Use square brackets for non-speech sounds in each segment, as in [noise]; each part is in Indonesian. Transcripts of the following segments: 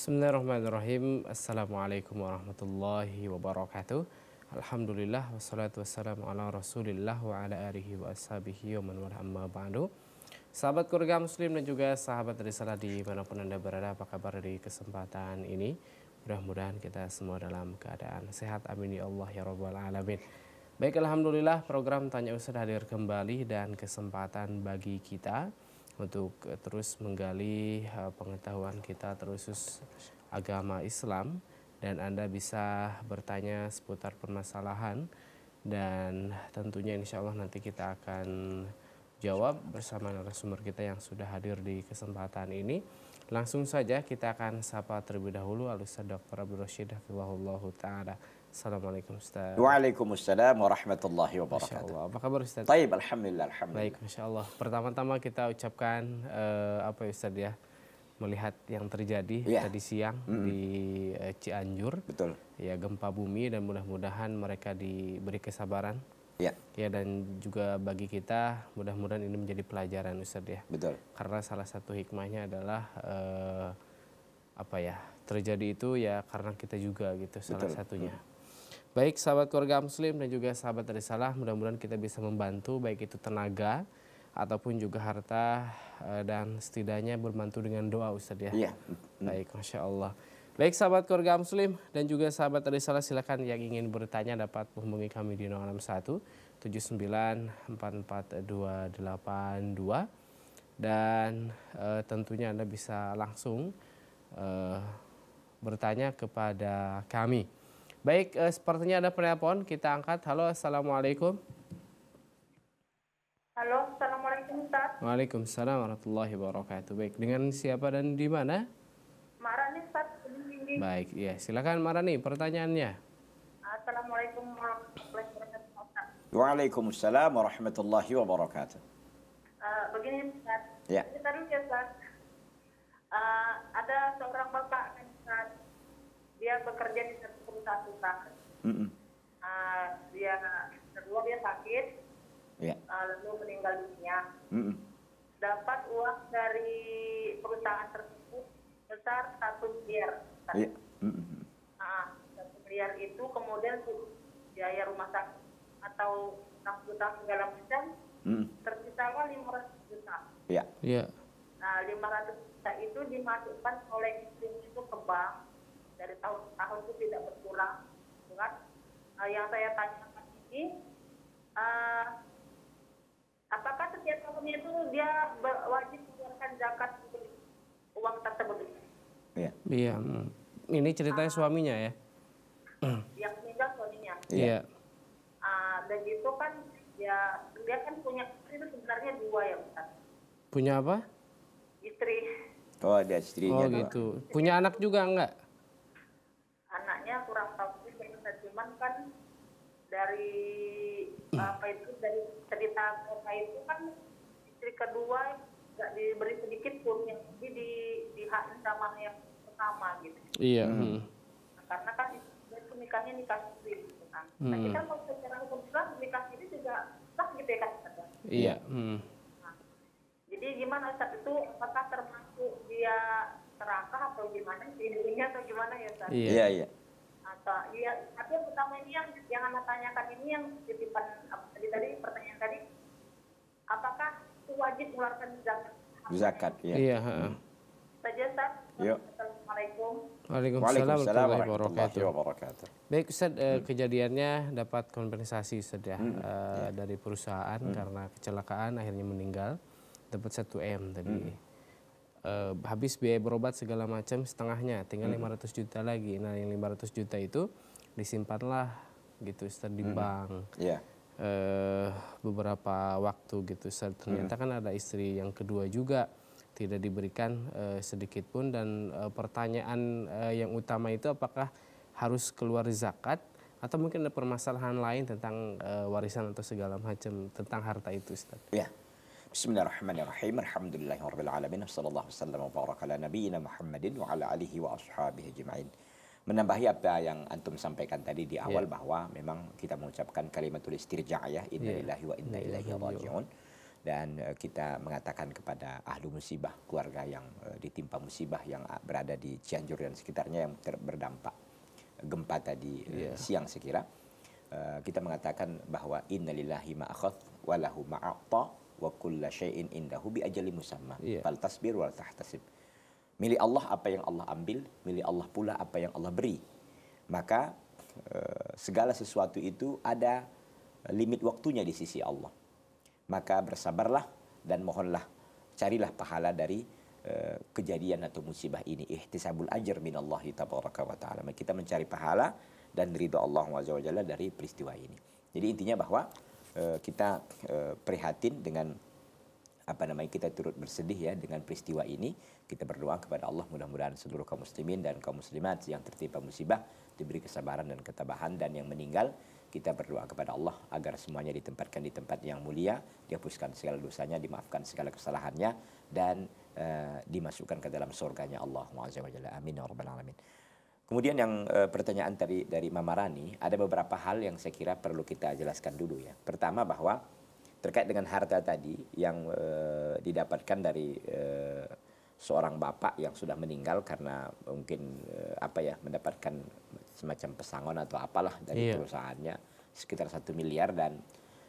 Bismillahirrahmanirrahim. Assalamualaikum warahmatullahi wabarakatuh. Alhamdulillah wassalatu wassalamu ala Rasulillah wa ala alihi wa ashabihi wa man wala amma ba'du. Sahabat keluarga muslim dan juga sahabat risalah pun Anda berada, apa kabar di kesempatan ini? Mudah-mudahan kita semua dalam keadaan sehat. Amin ya Allah ya Rabbal Alamin. Baik, Alhamdulillah program Tanya Ustaz hadir kembali dan kesempatan bagi kita untuk eh, terus menggali eh, pengetahuan kita terus agama Islam dan Anda bisa bertanya seputar permasalahan dan tentunya insya Allah nanti kita akan jawab bersama narasumber kita yang sudah hadir di kesempatan ini. Langsung saja kita akan sapa terlebih dahulu Alusa Dr. Abdul Rashid Hafizahullah Ta'ala. Assalamualaikum Ustaz. Waalaikumsalam warahmatullahi wabarakatuh. Allah. Apa kabar Ustaz? Taib, alhamdulillah, alhamdulillah. Baik, Masya Allah. Pertama-tama kita ucapkan uh, apa ya Ustaz ya? Melihat yang terjadi ya. tadi siang mm -hmm. di uh, Cianjur. Betul. Ya, gempa bumi dan mudah-mudahan mereka diberi kesabaran. Ya. Ya dan juga bagi kita mudah-mudahan ini menjadi pelajaran Ustaz ya. Betul. Karena salah satu hikmahnya adalah uh, apa ya? Terjadi itu ya karena kita juga gitu Betul. salah satunya. Hmm Baik sahabat keluarga muslim dan juga sahabat dari salah, mudah-mudahan kita bisa membantu baik itu tenaga ataupun juga harta eh, dan setidaknya berbantu dengan doa Ustadz ya. Iya. Baik, Masya Allah. Baik sahabat keluarga muslim dan juga sahabat dari salah, silakan yang ingin bertanya dapat menghubungi kami di 061 79 dan e, tentunya Anda bisa langsung e, bertanya kepada kami. Baik, eh, sepertinya ada penelpon. Kita angkat. Halo, Assalamualaikum. Halo, Assalamualaikum Ustaz. Waalaikumsalam warahmatullahi wabarakatuh. Baik, dengan siapa dan di mana? Marani Ustaz. Baik, ya silakan Marani pertanyaannya. Assalamualaikum warahmatullahi wabarakatuh. Waalaikumsalam warahmatullahi wabarakatuh. Uh, begini Ustaz. Ya. Tadi ya Ustaz. Uh, ada seorang bapak Ustaz. Dia bekerja di satu tahun. Mm uh, dia kedua dia sakit, yeah. Ya. uh, lalu meninggal dunia. Mm -mm. Dapat uang dari perusahaan tersebut besar satu miliar. Yeah. Mm uh, satu miliar itu kemudian biaya rumah sakit atau enam juta segala macam mm. tersisakan lima ratus juta. Iya. Yeah. Iya. Yeah. Nah, ratus juta itu dimasukkan oleh tim itu ke bank tahun ke tahun itu tidak berkurang gitu kan uh, yang saya tanyakan ini uh, apakah setiap tahunnya itu dia wajib mengeluarkan zakat untuk uang tersebut iya iya mm. ini ceritanya uh, suaminya ya yang meninggal suaminya iya uh, dan itu kan ya dia kan punya istri itu sebenarnya dua ya Ustaz. punya apa istri Oh, ada istrinya. Oh, gitu. Punya anak juga enggak? datanya kurang tahu sih, ya cuman kan dari hmm. apa itu dari cerita mereka itu kan istri kedua nggak diberi sedikit pun yang di di hak sama yang pertama gitu iya hmm. nah, karena kan itu nikahnya nikah siri gitu kan nah, hmm. nah kita mau secara hukum Islam nikah siri juga sah gitu ya kan iya hmm. nah, jadi gimana saat itu apakah termasuk dia serakah atau gimana sih atau gimana ya saat. Iya, iya. iya atau ya tapi yang utama ini yang yang anda tanyakan ini yang ditimpan tadi tadi pertanyaan tadi apakah wajib mengeluarkan zakat zakat ya iya, iya hmm. saja Ustaz Assalamualaikum Waalaikumsalam warahmatullahi wabarakatuh. wabarakatuh. Baik Ustaz, eh, hmm. kejadiannya dapat kompensasi Ustaz ya, hmm. uh, eh, yeah. dari perusahaan hmm. karena kecelakaan akhirnya meninggal dapat 1 M tadi. Hmm uh, habis biaya berobat segala macam setengahnya tinggal hmm. 500 juta lagi nah yang 500 juta itu disimpanlah gitu Ustaz di hmm. bank yeah. Iya. uh, beberapa waktu gitu Ustaz ternyata hmm. kan ada istri yang kedua juga tidak diberikan uh, sedikit pun dan uh, pertanyaan uh, yang utama itu apakah harus keluar zakat atau mungkin ada permasalahan lain tentang uh, warisan atau segala macam tentang harta itu Ustaz. Ya. Bismillahirrahmanirrahim. alamin. Sallallahu wasallam wa baraka ala nabiyyina Muhammadin wa ala alihi wa ashabihi ajma'in. Menambahi apa yang antum sampaikan tadi di awal yeah. bahwa memang kita mengucapkan kalimatul istirja' ya. Inna lillahi wa inna ya. ilaihi raji'un. Dan eh, kita mengatakan kepada ahlu musibah, keluarga yang eh, ditimpa musibah yang eh, berada di Cianjur dan sekitarnya yang berdampak gempa tadi yeah. Ya. siang sekira. Kita mengatakan bahwa innalillahi ma'akhadh walahu ma'ata wa kulla syai'in indahu bi ajali musamma yeah. fal tasbir wal tahtasib milik Allah apa yang Allah ambil milik Allah pula apa yang Allah beri maka eh, segala sesuatu itu ada eh, limit waktunya di sisi Allah maka bersabarlah dan mohonlah carilah pahala dari eh, kejadian atau musibah ini ihtisabul ajr minallahi tabaraka wa taala kita mencari pahala dan ridho Allah wa Jalla dari peristiwa ini. Jadi intinya bahwa Eh, kita eh, prihatin dengan apa namanya kita turut bersedih ya dengan peristiwa ini kita berdoa kepada Allah mudah-mudahan seluruh kaum muslimin dan kaum muslimat yang tertimpa musibah diberi kesabaran dan ketabahan dan yang meninggal kita berdoa kepada Allah agar semuanya ditempatkan di tempat yang mulia dihapuskan segala dosanya dimaafkan segala kesalahannya dan uh, dimasukkan ke dalam surganya Allah amin ya rabbal alamin Kemudian yang e, pertanyaan dari dari Mama Rani, ada beberapa hal yang saya kira perlu kita jelaskan dulu ya. Pertama bahwa terkait dengan harta tadi yang e, didapatkan dari e, seorang bapak yang sudah meninggal karena mungkin e, apa ya mendapatkan semacam pesangon atau apalah dari iya. perusahaannya sekitar satu miliar dan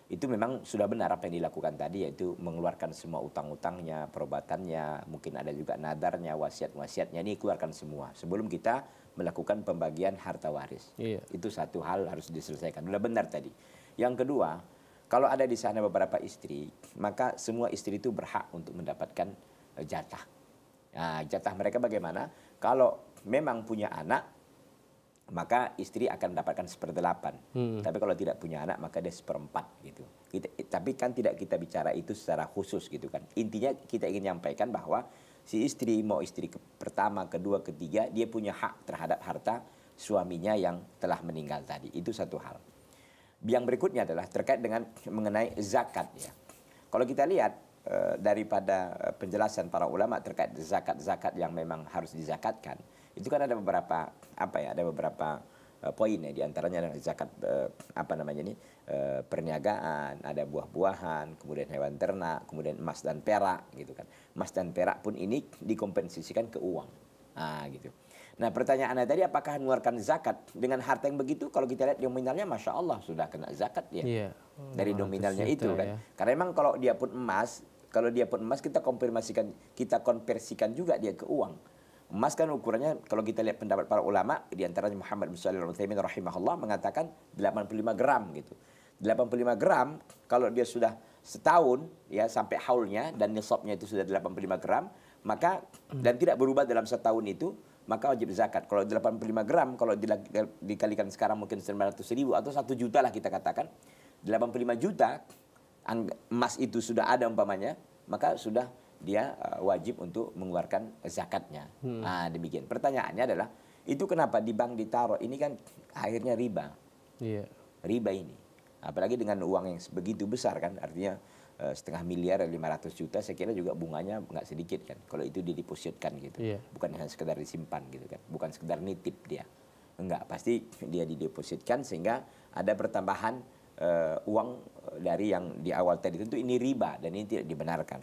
itu memang sudah benar apa yang dilakukan tadi yaitu mengeluarkan semua utang-utangnya, perobatannya, mungkin ada juga nadarnya, wasiat-wasiatnya ini keluarkan semua sebelum kita melakukan pembagian harta waris. Iya. Itu satu hal harus diselesaikan. Sudah benar tadi. Yang kedua, kalau ada di sana beberapa istri, maka semua istri itu berhak untuk mendapatkan eh, jatah. Nah, jatah mereka bagaimana? Kalau memang punya anak, maka istri akan mendapatkan seperdelapan. Hmm. Tapi kalau tidak punya anak maka dia seperempat gitu. Kita, tapi kan tidak kita bicara itu secara khusus gitu kan. Intinya kita ingin menyampaikan bahwa si istri mau istri ke, pertama, kedua, ketiga, dia punya hak terhadap harta suaminya yang telah meninggal tadi. Itu satu hal. Yang berikutnya adalah terkait dengan mengenai zakat ya. Kalau kita lihat eh, daripada eh, penjelasan para ulama terkait zakat-zakat yang memang harus dizakatkan, itu kan ada beberapa apa ya, ada beberapa Eh, poin ya diantaranya antaranya zakat uh, apa namanya ini uh, perniagaan, ada buah-buahan, kemudian hewan ternak, kemudian emas dan perak gitu kan. Emas dan perak pun ini dikompensasikan ke uang. Ah gitu. Nah pertanyaannya tadi apakah mengeluarkan zakat dengan harta yang begitu kalau kita lihat nominalnya Masya Allah sudah kena zakat ya. yeah. Dari nominalnya itu kan. Ya. Karena memang kalau dia pun emas, kalau dia pun emas kita konfirmasikan, kita konversikan juga dia ke uang. Emas kan ukurannya kalau kita lihat pendapat para ulama di antaranya Muhammad bin Shalih Al-Utsaimin rahimahullah mengatakan 85 gram gitu. 85 gram kalau dia sudah setahun ya sampai haulnya dan nisabnya itu sudah 85 gram, maka dan tidak berubah dalam setahun itu maka wajib zakat. Kalau 85 gram kalau dikalikan sekarang mungkin 900 ribu atau 1 juta lah kita katakan. 85 juta emas itu sudah ada umpamanya, maka sudah dia uh, wajib untuk mengeluarkan zakatnya. Hmm. Nah, demikian. Pertanyaannya adalah itu kenapa di bank ditaruh? Ini kan akhirnya riba. Yeah. Riba ini. Apalagi dengan uang yang begitu besar kan, artinya eh, setengah miliar 500 juta saya kira juga bunganya nggak sedikit kan kalau itu didepositkan gitu yeah. bukan hanya sekedar disimpan gitu kan bukan sekedar nitip dia enggak pasti dia didepositkan sehingga ada pertambahan uh, uang dari yang di awal tadi tentu ini riba dan ini tidak dibenarkan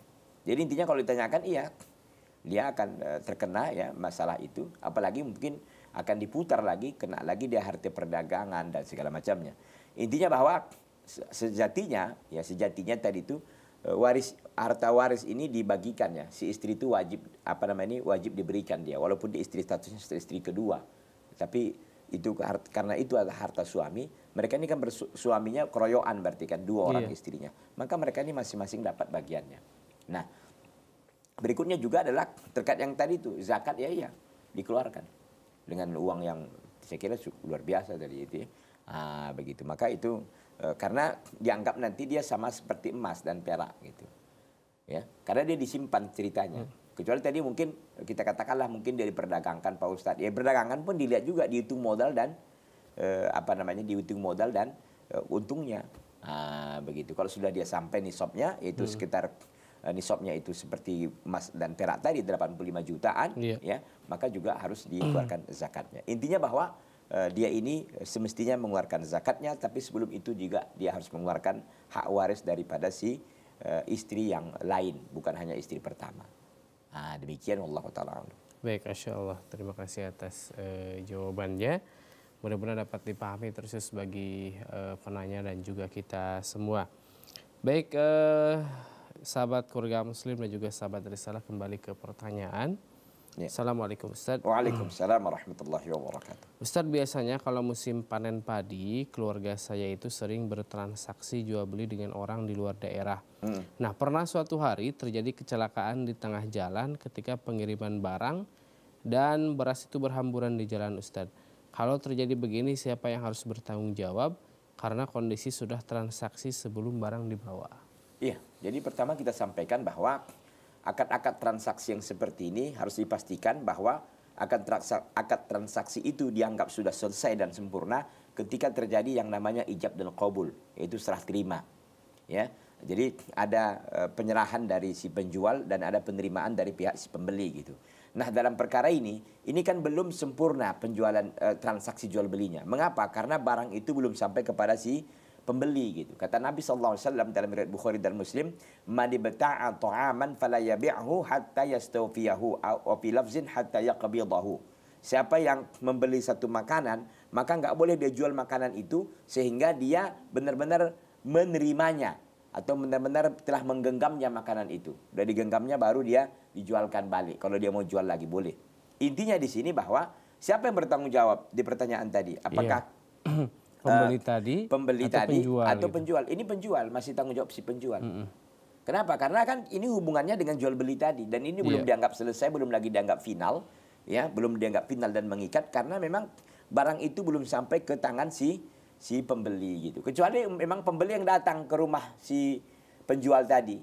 jadi intinya kalau ditanyakan iya, dia akan eh, terkena ya masalah itu, apalagi mungkin akan diputar lagi, kena lagi dia harta perdagangan dan segala macamnya. Intinya bahwa sejatinya ya sejatinya tadi itu eh, waris harta waris ini dibagikan ya si istri itu wajib apa namanya ini wajib diberikan dia walaupun di istri statusnya istri kedua tapi itu karena itu adalah harta suami mereka ini kan suaminya keroyokan berarti kan dua orang iya. istrinya maka mereka ini masing-masing dapat bagiannya Nah, berikutnya juga adalah terkait yang tadi itu zakat ya iya dikeluarkan dengan uang yang saya kira luar biasa tadi itu ya. Ah, begitu. Maka itu e, karena dianggap nanti dia sama seperti emas dan perak gitu. Ya, karena dia disimpan ceritanya. Hmm. Kecuali tadi mungkin eh, kita katakanlah mungkin dari diperdagangkan Pak Ustadz. Ya perdagangan pun dilihat juga dihitung modal dan e, apa namanya dihitung modal dan e, untungnya. Ah, begitu. Kalau sudah dia sampai nisabnya itu hmm. sekitar Eh, nisabnya itu seperti emas dan perak tadi 85 jutaan yeah. ya maka juga harus dikeluarkan mm. zakatnya intinya bahwa uh, dia ini eh, semestinya mengeluarkan zakatnya tapi sebelum itu juga dia harus mengeluarkan hak waris daripada si uh, istri yang lain bukan hanya istri pertama nah, demikian Allah taala baik Asya Allah terima kasih atas uh, jawabannya mudah-mudahan dapat dipahami terus ya bagi uh, penanya dan juga kita semua baik uh, sahabat keluarga muslim dan juga sahabat risalah kembali ke pertanyaan. Ya. Assalamualaikum Ustaz. Waalaikumsalam warahmatullahi wabarakatuh. Ustaz biasanya kalau musim panen padi, keluarga saya itu sering bertransaksi jual beli dengan orang di luar daerah. Hmm. Nah pernah suatu hari terjadi kecelakaan di tengah jalan ketika pengiriman barang dan beras itu berhamburan di jalan Ustaz. Kalau terjadi begini siapa yang harus bertanggung jawab? Karena kondisi sudah transaksi sebelum barang dibawa. Iya, jadi pertama kita sampaikan bahwa akad-akad transaksi yang seperti ini harus dipastikan bahwa akad transaksi, akad transaksi itu dianggap sudah selesai dan sempurna ketika terjadi yang namanya ijab dan qabul, yaitu serah terima. Ya. Jadi ada e, penyerahan dari si penjual dan ada penerimaan dari pihak si pembeli gitu. Nah, dalam perkara ini, ini kan belum sempurna penjualan eh, transaksi jual belinya. Mengapa? Karena barang itu belum sampai kepada si pembeli gitu. Kata Nabi SAW dalam riwayat Bukhari dan Muslim, "Man ibta'a ta'aman fala yabi'hu hatta yastawfiyahu aw fi lafzin hatta yaqbidahu." Siapa yang membeli satu makanan, maka nggak boleh dia jual makanan itu sehingga dia benar-benar menerimanya atau benar-benar telah menggenggamnya makanan itu. Udah digenggamnya baru dia dijualkan balik. Kalau dia mau jual lagi boleh. Intinya di sini bahwa siapa yang bertanggung jawab di pertanyaan tadi? Apakah yeah iya. [clears throat] pembeli uh, tadi pembeli atau tadi penjual, atau gitu. penjual ini penjual masih tanggung jawab si penjual mm -hmm. kenapa karena kan ini hubungannya dengan jual beli tadi dan ini yeah. belum iya. dianggap selesai belum lagi dianggap final ya belum dianggap final dan mengikat karena memang barang itu belum sampai ke tangan si si pembeli gitu kecuali memang pembeli yang datang ke rumah si penjual tadi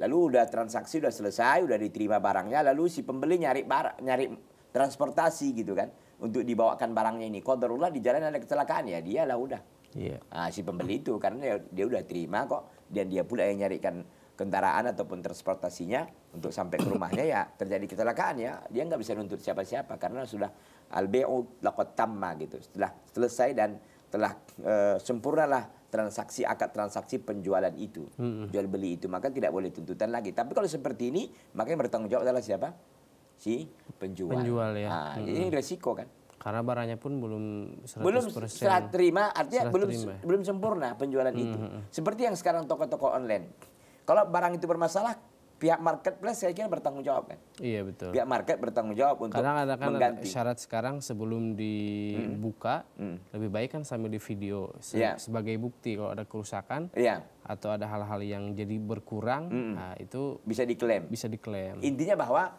lalu udah transaksi udah selesai udah diterima barangnya lalu si pembeli nyari barang nyari transportasi gitu kan untuk dibawakan barangnya ini. Qadarullah di jalan ada kecelakaan ya dia lah udah. Yeah. Iya. Nah, si pembeli itu karena dia, dia udah terima kok dan dia pula yang nyarikan kendaraan ataupun transportasinya untuk sampai ke rumahnya ya terjadi kecelakaan ya dia nggak bisa nuntut siapa-siapa karena sudah albeu lakot tamma gitu setelah selesai dan telah e, sempurnalah transaksi akad transaksi penjualan itu jual beli itu maka tidak boleh tuntutan lagi tapi kalau seperti ini maka yang bertanggung jawab adalah siapa si penjual. Penjual ya. Nah, hmm. Ini resiko kan. Karena barangnya pun belum 100%. Belum serah terima, artinya serah belum terima. belum sempurna penjualan hmm. itu. Hmm. Seperti yang sekarang toko-toko online. Kalau barang itu bermasalah, pihak marketplace saya kira bertanggung jawab kan. Iya betul. Pihak market bertanggung jawab untuk Karena ada kan mengganti. syarat sekarang sebelum dibuka hmm. Hmm. lebih baik kan sambil di video se yeah. sebagai bukti kalau ada kerusakan yeah. atau ada hal-hal yang jadi berkurang mm. nah, itu bisa diklaim. Bisa diklaim. Intinya bahwa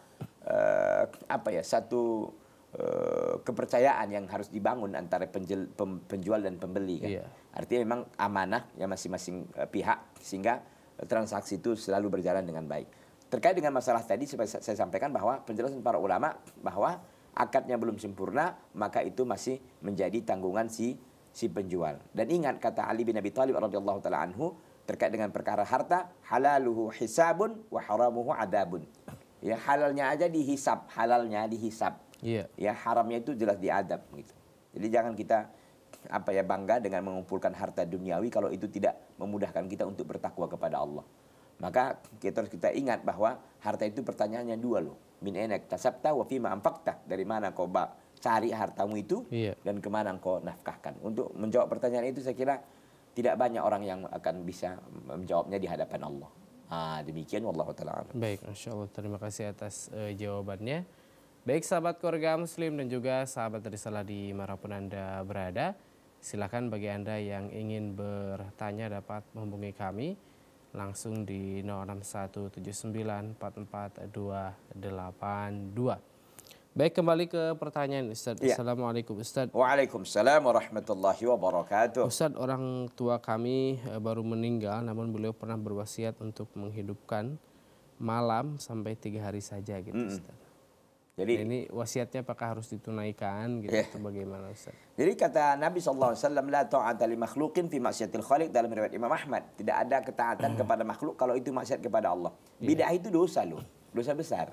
uh, apa ya satu eh, kepercayaan yang harus dibangun antara penjel, pem, penjual dan pembeli kan. yeah. Artinya memang amanah yang masing-masing uh, pihak sehingga transaksi itu selalu berjalan dengan baik. Terkait dengan masalah tadi saya sampaikan bahwa penjelasan para ulama bahwa akadnya belum sempurna maka itu masih menjadi tanggungan si si penjual. Dan ingat kata Ali bin Abi Thalib radhiyallahu taala anhu terkait dengan perkara harta halaluhu hisabun wa haramuhu adabun. Ya halalnya aja dihisap, halalnya dihisap. Yeah. Ya haramnya itu jelas diadab gitu. Jadi jangan kita apa ya bangga dengan mengumpulkan harta duniawi kalau itu tidak memudahkan kita untuk bertakwa kepada Allah. Maka kita harus kita ingat bahwa harta itu pertanyaannya dua loh. Min enak tasabta wa fima amfakta Dari mana kau cari hartamu itu iya. dan kemana kau nafkahkan. Untuk menjawab pertanyaan itu saya kira tidak banyak orang yang akan bisa menjawabnya di hadapan Allah. Nah, demikian Allah taala. Baik, Allah terima kasih atas uh, jawabannya. Baik sahabat keluarga muslim dan juga sahabat dari risalah di manapun Anda berada, silakan bagi Anda yang ingin bertanya dapat menghubungi kami langsung di 0617944282. Baik kembali ke pertanyaan Ustaz. Ya. Assalamualaikum Ustaz. Waalaikumsalam warahmatullahi wabarakatuh. Ustaz orang tua kami eh, baru meninggal namun beliau pernah berwasiat untuk menghidupkan malam sampai tiga hari saja gitu mm -mm. Ustaz. Jadi nah, ini wasiatnya apakah harus ditunaikan gitu yeah. atau bagaimana Ustaz? Jadi kata Nabi sallallahu alaihi wasallam la ta'ata li makhluqin fi maksiatil khaliq dalam riwayat Imam Ahmad. Tidak ada ketaatan kepada makhluk kalau itu maksiat kepada Allah. Iya. Bidah yeah. itu dosa loh, dosa besar.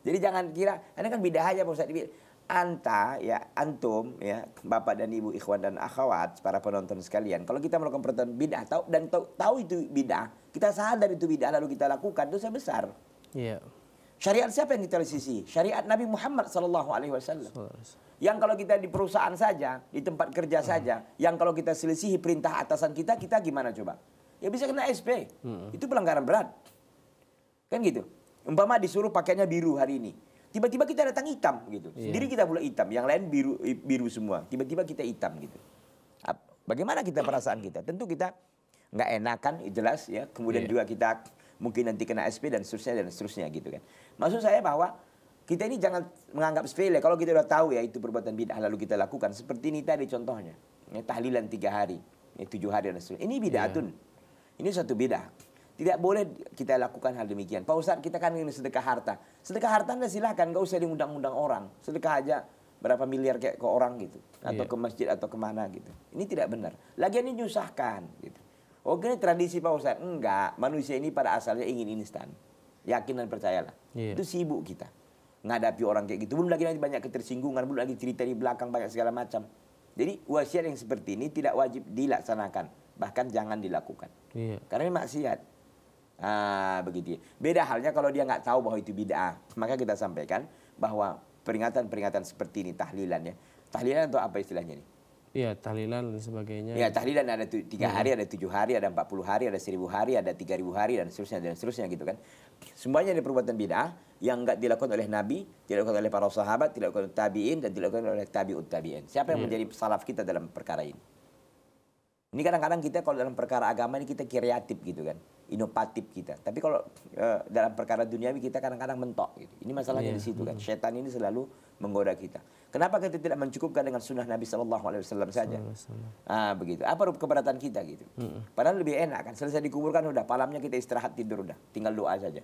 Jadi jangan kira, ini kan beda aja Pak Ustadz. Anta, ya, antum, ya, bapak dan ibu, ikhwan dan akhwat, para penonton sekalian. Kalau kita melakukan perbuatan bid'ah tahu dan tahu, tahu itu bid'ah, kita sadar itu bid'ah lalu kita lakukan itu saya besar. Iya. Syariat siapa yang kita sisi? Syariat Nabi Muhammad Sallallahu Alaihi Wasallam. Yang kalau kita di perusahaan saja, di tempat kerja hmm. saja, yang kalau kita selisihi perintah atasan kita, kita gimana coba? Ya bisa kena SP. Mm. Itu pelanggaran berat. Kan gitu umpama disuruh pakainya biru hari ini tiba-tiba kita datang hitam gitu yeah. sendiri kita pula hitam yang lain biru biru semua tiba-tiba kita hitam gitu bagaimana kita perasaan kita tentu kita nggak enakan jelas ya kemudian yeah. juga kita mungkin nanti kena SP dan seterusnya dan seterusnya gitu kan maksud saya bahwa kita ini jangan menganggap sepele kalau kita udah tahu ya itu perbuatan bid'ah lalu kita lakukan seperti ini tadi contohnya ini ya, tahlilan tiga hari ini ya, tujuh hari dan seterusnya ini bid'atun yeah. ini satu bid'ah tidak boleh kita lakukan hal demikian. Pak Ustadz, kita kan ini sedekah harta. Sedekah harta Anda silahkan, nggak usah diundang-undang orang. Sedekah aja berapa miliar kayak ke orang gitu. Atau yeah. ke masjid atau kemana gitu. Ini tidak benar. Lagian ini nyusahkan gitu. Oke, oh, ini tradisi Pak Ustadz. Enggak, manusia ini pada asalnya ingin instan. Yakin dan percayalah. Yeah. Itu sibuk kita. Ngadapi orang kayak gitu. Belum lagi nanti banyak ketersinggungan, belum lagi cerita di belakang banyak segala macam. Jadi wasiat yang seperti ini tidak wajib dilaksanakan. Bahkan jangan dilakukan. Yeah. Karena ini maksiat. Nah, begitu. Beda halnya kalau dia nggak tahu bahwa itu bid'ah. Maka kita sampaikan bahwa peringatan-peringatan seperti ini tahlilan ya. Tahlilan atau apa istilahnya ini? Iya, tahlilan dan sebagainya. Iya, tahlilan ada tiga hmm. hari, ada tujuh hari, ada empat puluh hari, ada seribu hari, ada tiga ribu hari, dan seterusnya, dan seterusnya gitu kan. Semuanya ada perbuatan bid'ah yang nggak dilakukan oleh Nabi, dilakukan oleh para sahabat, dilakukan oleh tabi'in, dan dilakukan oleh tabi'ut tabi'in. Siapa yang ya. menjadi salaf kita dalam perkara ini? Ini kadang-kadang kita kalau dalam perkara agama ini kita kreatif gitu kan inovatif kita. Tapi kalau uh, dalam perkara duniawi kita kadang-kadang mentok. Gitu. Ini masalahnya yeah. di situ kan. Setan ini selalu menggoda kita. Kenapa kita tidak mencukupkan dengan sunnah Nabi Shallallahu Alaihi Wasallam saja? Ah begitu. Apa keberatan kita gitu? Mm Padahal lebih enak kan. Selesai dikuburkan udah. Palamnya kita istirahat tidur udah. Tinggal doa saja.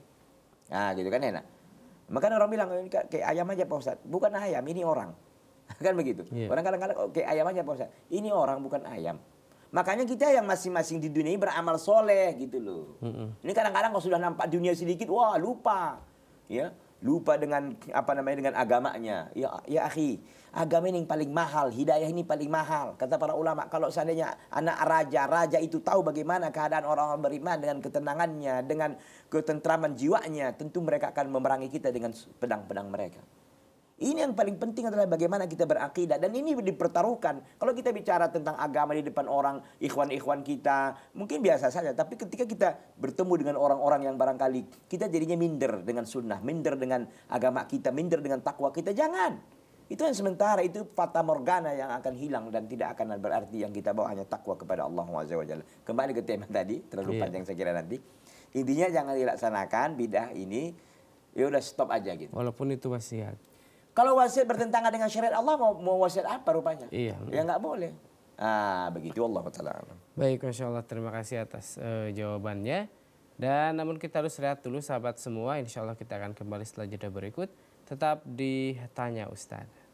Ah gitu kan enak. Maka orang bilang kayak ayam aja Pak Ustaz. Bukan ayam, ini orang. [laughs] kan begitu. Yeah. Orang kadang-kadang oh, kayak ayam aja Pak Ustaz. Ini orang bukan ayam. Makanya kita yang masing-masing di dunia ini beramal soleh gitu loh. Mm-hmm. Ini kadang-kadang kalau sudah nampak dunia sedikit, wah lupa, ya lupa dengan apa namanya dengan agamanya. Ya, ya akhi, agama ini yang paling mahal, hidayah ini paling mahal. Kata para ulama, kalau seandainya anak raja, raja itu tahu bagaimana keadaan orang-orang beriman dengan ketenangannya, dengan ketentraman jiwanya, tentu mereka akan memerangi kita dengan pedang-pedang mereka. Ini yang paling penting adalah bagaimana kita berakidah dan ini dipertaruhkan. Kalau kita bicara tentang agama di depan orang, ikhwan-ikhwan kita, mungkin biasa saja. Tapi ketika kita bertemu dengan orang-orang yang barangkali kita jadinya minder dengan sunnah, minder dengan agama kita, minder dengan takwa kita, jangan. Itu yang sementara, itu fata morgana yang akan hilang dan tidak akan berarti yang kita bawa hanya takwa kepada Allah SWT. Kembali ke tema tadi, terlalu yeah. panjang saya kira nanti. Intinya jangan dilaksanakan bidah ini, ya udah stop aja gitu. Walaupun itu wasiat. Kalau wasiat bertentangan dengan syariat Allah mau, mau wasiat apa rupanya? Iya. Ya nggak boleh. Ah, begitu Allah taala. Baik, Insya Allah terima kasih atas uh, jawabannya. Dan namun kita harus lihat dulu sahabat semua, insya Allah kita akan kembali setelah jeda berikut. Tetap ditanya Ustadz.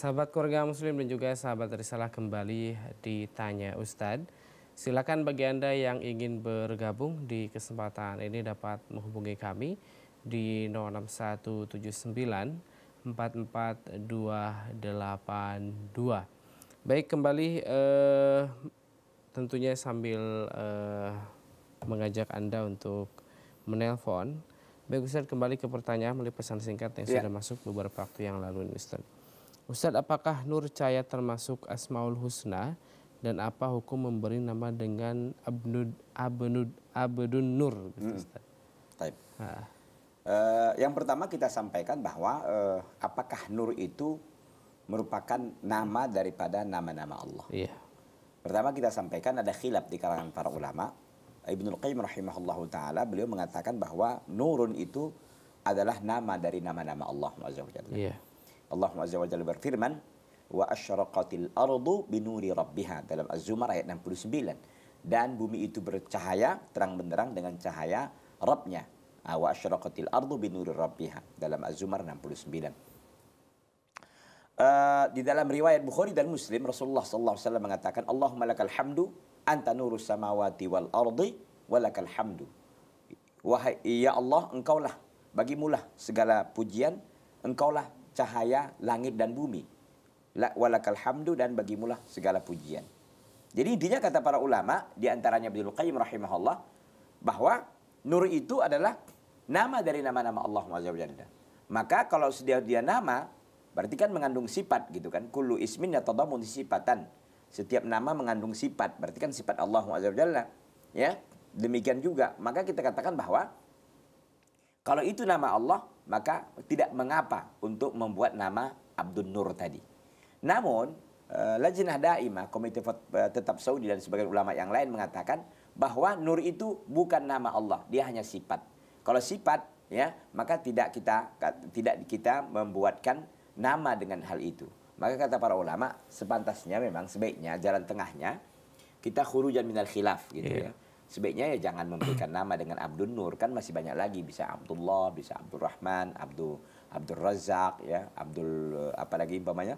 sahabat keluarga muslim dan juga sahabat risalah kembali ditanya Ustadz. Silakan bagi Anda yang ingin bergabung di kesempatan ini dapat menghubungi kami di 06179 44282. Baik kembali eh, tentunya sambil eh, mengajak Anda untuk menelpon Baik Ustaz, kembali ke pertanyaan melalui pesan singkat yang ya. sudah masuk beberapa waktu yang lalu, Ustaz. Ustadz, apakah Nur Cahaya termasuk Asmaul Husna? Dan apa hukum memberi nama dengan Abnud, Abnud, Abdun Nur? Gitu, Ustaz? Hmm. Uh, yang pertama kita sampaikan bahwa uh, apakah Nur itu merupakan nama daripada nama-nama Allah. Iya. Pertama kita sampaikan ada khilaf di kalangan para ulama. Ibnul Qayyim rahimahullah taala beliau mengatakan bahwa nurun itu adalah nama dari nama-nama Allah Iya. Allah Azza wa Jalla berfirman, "Wa asyraqatil ardu binuri rabbiha" dalam Az-Zumar ayat 69. Dan bumi itu bercahaya terang benderang dengan cahaya Rabbnya. Wa asyraqatil ardu binuri rabbiha dalam Az-Zumar 69. Uh, eh, di dalam riwayat Bukhari dan Muslim Rasulullah sallallahu alaihi wasallam mengatakan Allahumma lakal hamdu anta nurus samawati wal ardi walakal hamdu wahai ya Allah engkaulah bagimulah segala pujian engkaulah cahaya langit dan bumi. Walakal hamdu dan bagimulah segala pujian. Jadi intinya kata para ulama, diantaranya Ibnu Qayyim rahimahullah, bahwa nur itu adalah nama dari nama-nama Allah Jalla. Maka kalau sudah dia nama, berarti kan mengandung sifat gitu kan. Kullu ismin yatadamun sifatan. Setiap nama mengandung sifat, berarti kan sifat Allah Jalla. Ya, demikian juga. Maka kita katakan bahwa kalau itu nama Allah, maka tidak mengapa untuk membuat nama Abdul Nur tadi. Namun, eh, Lajnah Daimah, Komite eh, Tetap Saudi dan sebagian ulama yang lain mengatakan bahwa Nur itu bukan nama Allah, dia hanya sifat. Kalau sifat, ya maka tidak kita tidak kita membuatkan nama dengan hal itu. Maka kata para ulama, sepantasnya memang sebaiknya jalan tengahnya kita khurujan minal khilaf gitu yeah. ya sebaiknya ya jangan memberikan nama dengan Abdul Nur kan masih banyak lagi bisa Abdullah bisa Abdul Rahman Abdul Abdul Razak ya Abdul eh, apa lagi umpamanya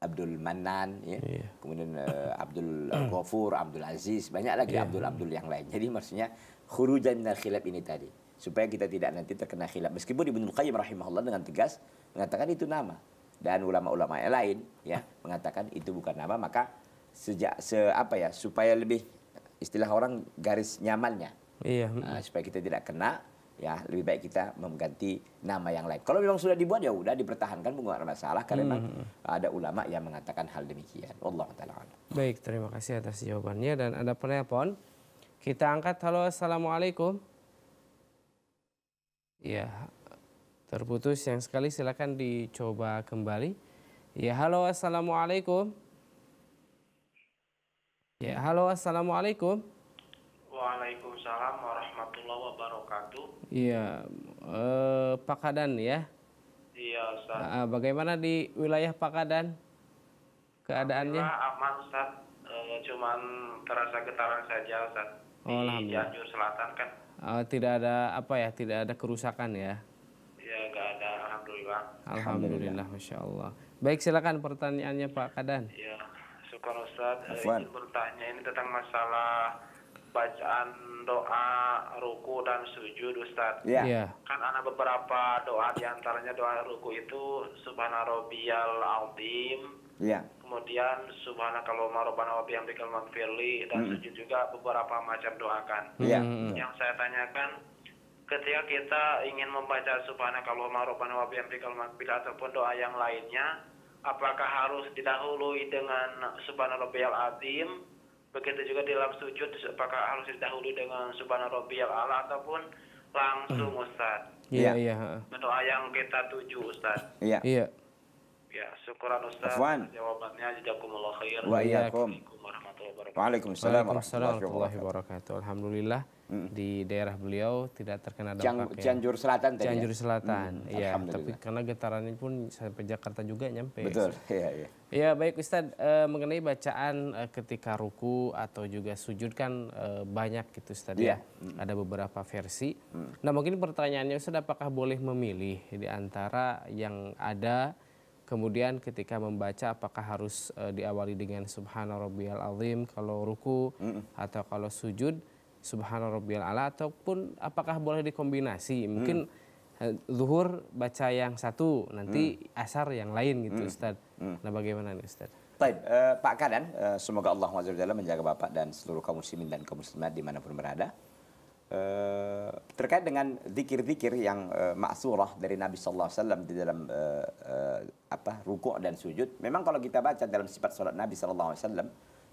Abdul Manan ya yeah. kemudian uh, Abdul eh, hmm. Ghafur Abdul Aziz banyak lagi yeah. Abdul Abdul yang lain jadi maksudnya khurujan minal khilaf ini tadi supaya kita tidak nanti terkena khilaf meskipun Ibnu Qayyim rahimahullah dengan tegas mengatakan itu nama dan ulama-ulama yang lain ya mengatakan itu bukan nama maka sejak se apa ya supaya lebih istilah orang garis nyamannya. Iya. Uh, supaya kita tidak kena, ya lebih baik kita mengganti nama yang lain. Kalau memang sudah dibuat ya udah dipertahankan bukan masalah karena hmm. ada ulama yang mengatakan hal demikian. Allah taala. Baik, terima kasih atas jawabannya dan ada penelpon. Kita angkat halo assalamualaikum. Ya, terputus yang sekali silakan dicoba kembali. Ya, halo assalamualaikum. Ya, halo assalamualaikum. Waalaikumsalam warahmatullahi wabarakatuh. Iya, eh, Pak Kadan ya. Iya, Ustaz. Nah, bagaimana di wilayah Pakadan keadaannya? aman, Ustaz. E, cuman terasa getaran saja, Ustaz. Oh, di Cianjur Selatan kan. Oh, tidak ada apa ya, tidak ada kerusakan ya? Iya, nggak ada. Alhamdulillah. Alhamdulillah, Masya Allah. Baik, silakan pertanyaannya Pak Kadan. Iya. Pak Ustaz, eh, Afwan. bertanya ini tentang masalah bacaan doa ruku dan sujud Ustaz. Ya. Iya. Yeah. Kan ada beberapa doa diantaranya doa ruku itu subhanarabbiyal azim. Iya. Yeah. Kemudian subhanakallahumma rabbana wa bihamdikal dan hmm. sujud juga beberapa macam doakan. Iya. Yang saya tanyakan ketika kita ingin membaca subhanakallahumma rabbana wa bihamdikal ataupun doa yang lainnya apakah harus didahului dengan subhanarabbiyal azim begitu juga di dalam sujud apakah harus didahului dengan subhanarabbiyal ala ataupun langsung hmm. Ustaz iya iya doa iya, yang kita tuju Ustaz iya iya Ya, syukuran Ustaz. Afwan. Jawabannya jazakumullah khair. Wa iyyakum. Waalaikumsalam warahmatullahi wabarakatuh. Alhamdulillah hmm. di daerah beliau tidak terkena dampak Jang, ya. Cianjur Selatan tadi. Ya? Cianjur Selatan. Hmm, tapi karena getarannya pun sampai Jakarta juga nyampe. Betul. [laughs] Iya, iya. Ya, baik Ustaz, e, mengenai bacaan e, ketika ruku atau juga sujud kan e, banyak gitu Ustaz ya. Hmm. Ada beberapa versi. Hmm. Nah, mungkin pertanyaannya Ustaz apakah boleh memilih di antara yang ada Kemudian ketika membaca apakah harus e, diawali dengan subhana rabbiyal azim kalau ruku mm -mm. atau kalau sujud subhana rabbiyal ala ataupun apakah boleh dikombinasi? Mungkin mm. E, zuhur baca yang satu, nanti mm. asar yang lain gitu mm. Ustaz. Mm. Nah bagaimana nih Ustaz? Baik, uh, Pak Kadan, uh, semoga Allah SWT menjaga Bapak dan seluruh kaum muslimin dan kaum muslimat dimanapun berada. Eh, terkait dengan zikir-zikir yang uh, eh, maksurah dari Nabi Sallallahu Alaihi Wasallam di dalam uh, uh, apa rukuk dan sujud, memang kalau kita baca dalam sifat sholat Nabi Sallallahu Alaihi Wasallam,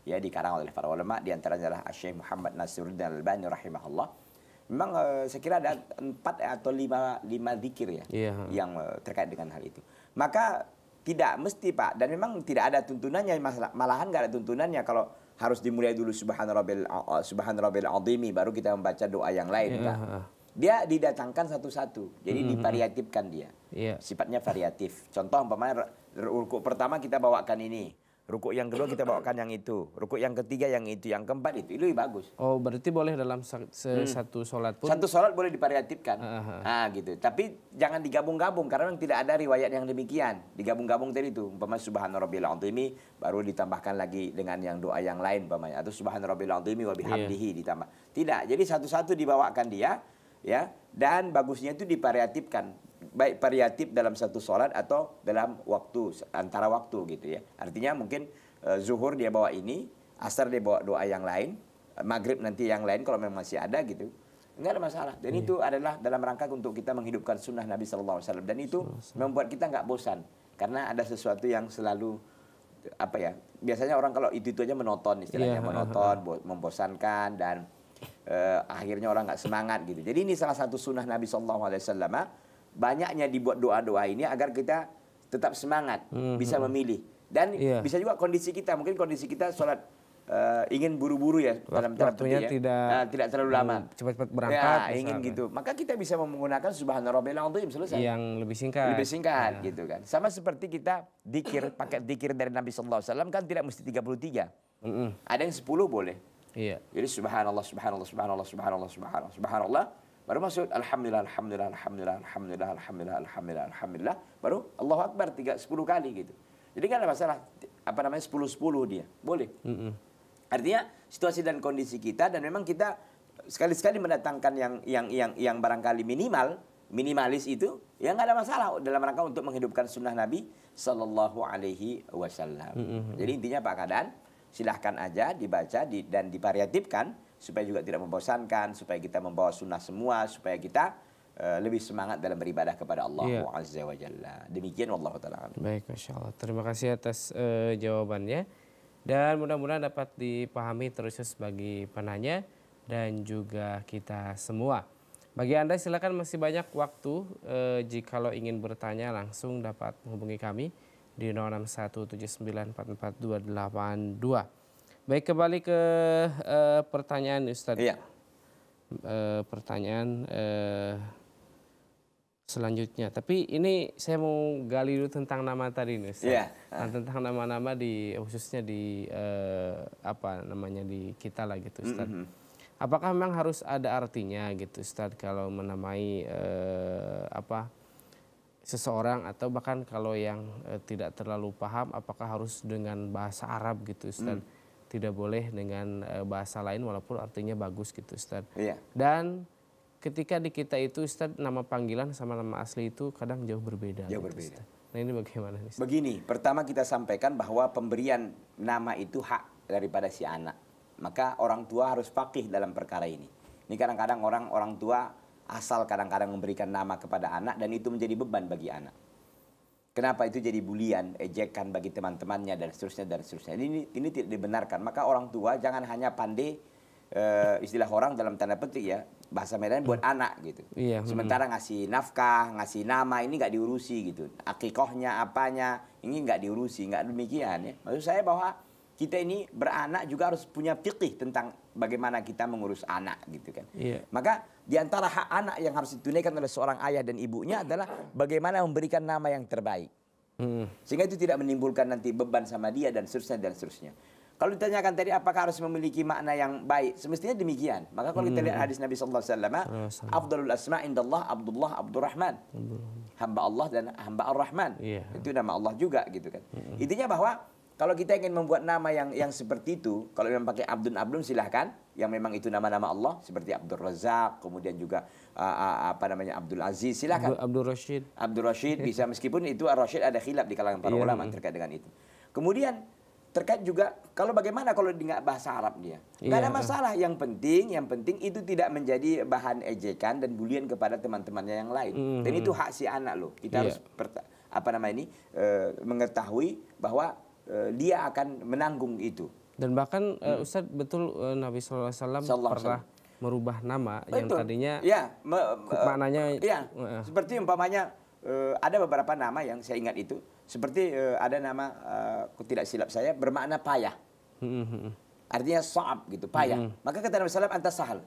ya dikarang oleh para ulama di antaranya adalah Syekh Muhammad Nasiruddin al bani rahimahullah. Memang uh, saya kira ada empat atau lima lima zikir ya yeah. yang uh, terkait dengan hal itu. Maka tidak mesti Pak dan memang tidak ada tuntunannya malahan nggak ada tuntunannya kalau harus dimulai dulu subhan rabbil azimi baru kita membaca doa yang lain yeah. kan. Dia didatangkan satu-satu. Jadi mm -hmm. hmm, hmm. divariatifkan dia. Yeah. Sifatnya variatif. Contoh umpamanya rukuk pertama kita bawakan ini. Rukuk yang kedua kita bawakan yang itu. Rukuk yang ketiga yang itu. Yang keempat itu. Itu lebih bagus. Oh berarti boleh dalam hmm. satu sholat pun? Satu sholat boleh dipariatifkan. Uh -huh. Nah gitu. Tapi jangan digabung-gabung. Karena memang tidak ada riwayat yang demikian. Digabung-gabung tadi itu. Umpama subhanallah rabbil ini baru ditambahkan lagi dengan yang doa yang lain. Umpamanya. Atau subhanallah rabbil ini wabi yeah. ditambah. Tidak. Jadi satu-satu dibawakan dia. ya Dan bagusnya itu dipariatifkan baik variatif dalam satu sholat atau dalam waktu antara waktu gitu ya. Artinya mungkin uh, zuhur dia bawa ini, asar dia bawa doa yang lain, maghrib nanti yang lain kalau memang masih ada gitu. Enggak ada masalah. Dan yeah. itu adalah dalam rangka untuk kita menghidupkan sunnah Nabi Shallallahu Alaihi Wasallam. Dan itu membuat kita nggak bosan karena ada sesuatu yang selalu apa ya biasanya orang kalau itu itu aja menonton istilahnya yeah. menonton membosankan dan uh, akhirnya orang nggak semangat gitu jadi ini salah satu sunnah Nabi Shallallahu Alaihi Wasallam ah banyaknya dibuat doa-doa ini agar kita tetap semangat mm-hmm. bisa hmm. memilih dan yeah. bisa juga kondisi kita mungkin kondisi kita sholat uh, ingin buru-buru ya dalam tanda ya. tidak nah, tidak terlalu lama hmm, cepat-cepat ya, berangkat ya, ingin gitu maka kita bisa menggunakan subhanallah azim selesai yang lebih singkat lebih singkat yeah. gitu kan sama seperti kita dikir [coughs] pakai dikir dari Nabi saw. kan tidak mesti 33 mm -hmm. ada yang 10 boleh iya jadi subhanallah subhanallah subhanallah subhanallah subhanallah subhanallah Baru maksud alhamdulillah alhamdulillah alhamdulillah alhamdulillah alhamdulillah alhamdulillah alhamdulillah baru Allahu Akbar 3 10 kali gitu. Jadi kan ada masalah apa namanya sepuluh sepuluh dia. Boleh. Mm -hmm. Artinya situasi dan kondisi kita dan memang kita sekali-sekali mendatangkan yang yang yang yang barangkali minimal minimalis itu ya nggak ada masalah dalam rangka untuk menghidupkan sunnah Nabi Shallallahu Alaihi Wasallam. Mm -hmm. Jadi intinya Pak Kadan silahkan aja dibaca di, dan divariatifkan supaya juga tidak membosankan, supaya kita membawa sunnah semua, supaya kita uh, lebih semangat dalam beribadah kepada Allah yeah. Azza wa Jalla. Demikian wallahu taala. Baik, Masya Allah. Terima kasih atas uh, jawabannya dan mudah-mudahan dapat dipahami terus bagi penanya dan juga kita semua. Bagi Anda silakan masih banyak waktu eh, lo ingin bertanya langsung dapat menghubungi kami di 0617944282. Baik kembali ke uh, pertanyaan Ustaz. Iya. Uh, pertanyaan uh, selanjutnya. Tapi ini saya mau gali dulu tentang nama tadi nih. Iya. Nah, tentang nama-nama di khususnya di uh, apa namanya di kita lah gitu, Ustaz. Mm -hmm. Apakah memang harus ada artinya gitu, Ustaz, kalau menamai uh, apa seseorang atau bahkan kalau yang uh, tidak terlalu paham apakah harus dengan bahasa Arab gitu, Ustaz? Mm tidak boleh dengan eh, bahasa lain walaupun artinya bagus gitu Ustaz. Iya. Dan ketika di kita itu Ustaz nama panggilan sama nama asli itu kadang jauh berbeda. Jauh gitu, berbeda. Ustaz. Nah ini bagaimana Ustaz? Begini, pertama kita sampaikan bahwa pemberian nama itu hak daripada si anak. Maka orang tua harus pakih dalam perkara ini. Ini kadang-kadang orang orang tua asal kadang-kadang memberikan nama kepada anak dan itu menjadi beban bagi anak. Kenapa itu jadi bulian, ejekan bagi teman-temannya dan seterusnya dan seterusnya. Ini ini tidak dibenarkan. Maka orang tua jangan hanya pandai e, istilah orang dalam tanda petik ya bahasa Medan buat hmm. anak gitu. Iya, hmm. Sementara ngasih nafkah, ngasih nama ini nggak diurusi gitu. Akikohnya apanya ini nggak diurusi, nggak demikian ya. Maksud saya bahwa kita ini beranak juga harus punya fikih tentang bagaimana kita mengurus anak gitu kan. Yeah. Maka di antara hak anak yang harus ditunaikan oleh seorang ayah dan ibunya adalah bagaimana memberikan nama yang terbaik. Hmm. Sehingga itu tidak menimbulkan nanti beban sama dia dan seterusnya dan seterusnya. Kalau ditanyakan tadi apakah harus memiliki makna yang baik, semestinya demikian. Maka kalau kita hmm. lihat hadis Nabi sallallahu alaihi wasallam, afdalul asma indallah Abdullah Abdurrahman. Hamba Allah dan hamba Ar-Rahman. Yeah. Itu nama Allah juga gitu kan. Hmm. Intinya bahwa kalau kita ingin membuat nama yang yang seperti itu, kalau memang pakai Abdun Abdun silahkan, yang memang itu nama-nama Allah seperti Abdul Razak, kemudian juga uh, uh, apa namanya Abdul Aziz silahkan. Abdul, Abdul Rashid. Abdul Rashid bisa [laughs] meskipun itu Rashid ada khilaf di kalangan para iya. ulama terkait dengan itu. Kemudian terkait juga kalau bagaimana kalau dengar bahasa Arab dia nggak ada iya. masalah yang penting yang penting itu tidak menjadi bahan ejekan dan bulian kepada teman-temannya yang lain mm -hmm. dan mm-hmm. itu hak si anak loh kita yeah. harus apa nama ini e, mengetahui bahwa Eh, dia akan menanggung itu. Dan bahkan hmm. uh, Ustadz betul uh, Nabi SAW pernah merubah nama betul. yang tadinya ya, me, me, maknanya ya, uh, seperti umpamanya uh, ada beberapa nama yang saya ingat itu seperti uh, ada nama aku tidak silap saya bermakna payah. Hmm. hmm, hmm, hmm. Artinya soap gitu, payah. Hmm. Maka kata Nabi SAW antas sahal.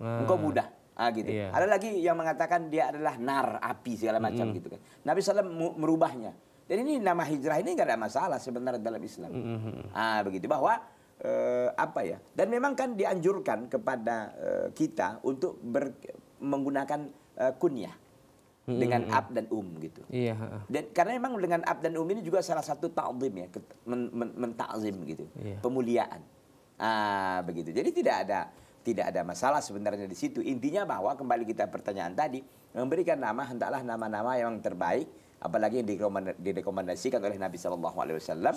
Hmm. Engkau mudah. Ah, gitu. Yeah. Ada lagi yang mengatakan dia adalah nar, api segala macam hmm. gitu kan. Nabi SAW merubahnya jadi ini nama hijrah ini nggak ada masalah sebenarnya dalam Islam. Mm -hmm. Ah begitu bahwa eh, apa ya? Dan memang kan dianjurkan kepada eh, kita untuk ber, menggunakan eh, kunyah dengan mm-hmm. ab dan um gitu. Iya. Dan karena memang dengan ab dan um ini juga salah satu ta'zim ya, men, men, gitu, iya. pemuliaan. Ah begitu. Jadi tidak ada tidak ada masalah sebenarnya di situ. Intinya bahwa kembali kita pertanyaan tadi, memberikan nama hendaklah nama-nama yang terbaik apalagi yang direkomendasikan oleh Nabi Shallallahu Alaihi Wasallam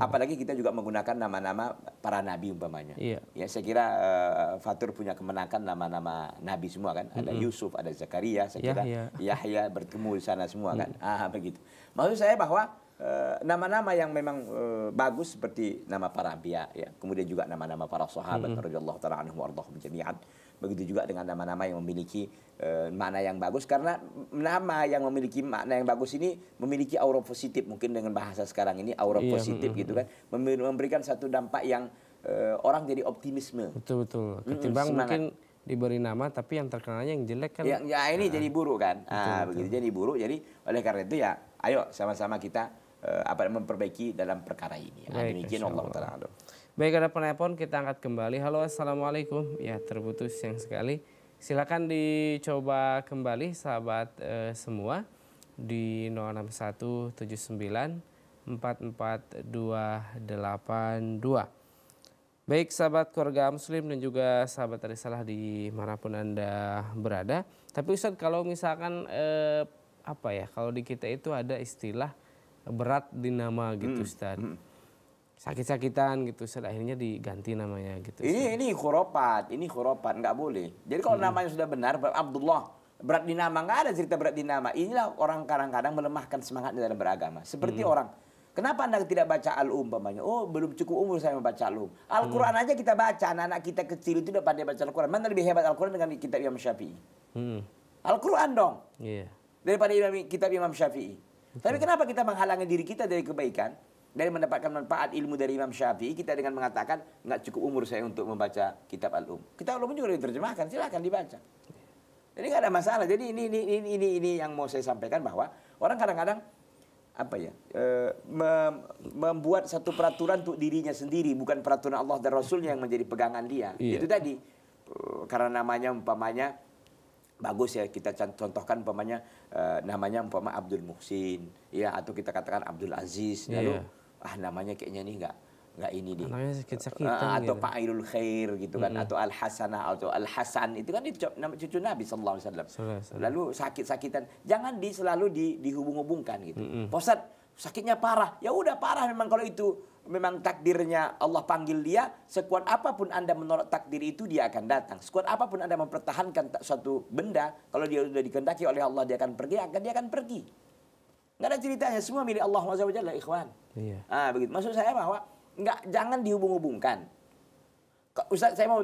apalagi kita juga menggunakan nama-nama para nabi umpamanya iya. ya saya kira uh, Fatur punya kemenangan nama-nama nabi semua kan ada mm -hmm. Yusuf ada Zakaria saya kira Yahya, bertemu di sana semua kan mm. ah begitu maksud saya bahwa eh, nama-nama uh, yang memang uh, bagus seperti nama para Nabi ya kemudian juga nama-nama para sahabat mm -hmm. Rasulullah taala Alaihi Wasallam begitu juga dengan nama-nama yang memiliki uh, makna yang bagus karena nama yang memiliki makna yang bagus ini memiliki aura positif mungkin dengan bahasa sekarang ini aura iya, positif gitu kan memberikan satu dampak yang uh, orang jadi optimisme. Betul betul. Ketimbang mm, mungkin diberi nama tapi yang terkenalnya yang jelek kan ya, ya ini nah, jadi buruk kan ah, betul, ah betul. begitu jadi buruk jadi oleh karena itu ya ayo sama-sama kita uh, apa memperbaiki dalam perkara ini ya, demikian Allah taala Baik ada penelpon kita angkat kembali. Halo assalamualaikum. Ya terputus yang sekali. Silakan dicoba kembali sahabat e, semua di 06179 44282. Baik sahabat keluarga muslim dan juga sahabat salah di manapun anda berada. Tapi Ustadz kalau misalkan eh, apa ya kalau di kita itu ada istilah berat di nama gitu hmm. Hmm sakit-sakitan gitu akhirnya diganti namanya gitu ini ini khurafat ini khurafat nggak boleh jadi kalau hmm. namanya sudah benar Abdullah berat di nama nggak ada cerita berat di nama inilah orang kadang-kadang melemahkan semangat dalam beragama seperti hmm. orang Kenapa anda tidak baca al-um umpamanya? Oh belum cukup umur saya membaca al-um. Mm. Al-Quran hmm. aja kita baca, anak-anak kita kecil itu udah pandai baca Al-Quran. Mana lebih hebat Al-Quran dengan kitab Imam Syafi'i? Hmm. Al-Quran dong. Yeah. Daripada kitab Imam Syafi'i. Tapi kenapa kita menghalangi diri kita dari kebaikan? dari mendapatkan manfaat ilmu dari Imam Syafi'i kita dengan mengatakan nggak cukup umur saya untuk membaca kitab Al-Um. kita Al-Um juga diterjemahkan, silahkan dibaca. Jadi nggak ada masalah. Jadi ini ini ini ini, ini yang mau saya sampaikan bahwa orang kadang-kadang apa ya e, eh, mem, membuat satu peraturan untuk dirinya sendiri bukan peraturan Allah dan Rasulnya yang menjadi pegangan dia. Iya. Itu tadi e, karena namanya umpamanya bagus ya kita contohkan umpamanya e, namanya umpama Abdul Muhsin ya atau kita katakan Abdul Aziz lalu iya ah namanya kayaknya nih nggak nggak ini nih. Namanya sakit eh, sakit Uh, eh, atau gitu. Pak Khair gitu kan, hmm. atau Al Hasanah atau Al Hasan itu kan itu nama cucu Nabi Sallallahu Alaihi Wasallam. Lalu sakit-sakitan, jangan di selalu di, dihubung-hubungkan gitu. Hmm. Posat sakitnya parah, ya udah parah memang kalau itu memang takdirnya Allah panggil dia, sekuat apapun Anda menolak takdir itu dia akan datang. Sekuat apapun Anda mempertahankan suatu benda, kalau dia sudah dikendaki oleh Allah dia akan pergi, akan dia akan pergi. Nggak ada ceritanya, semua milik Allah Azza ya ikhwan. Iya. Ah, begitu. Maksud saya bahwa nggak jangan dihubung-hubungkan. Ustaz, saya mau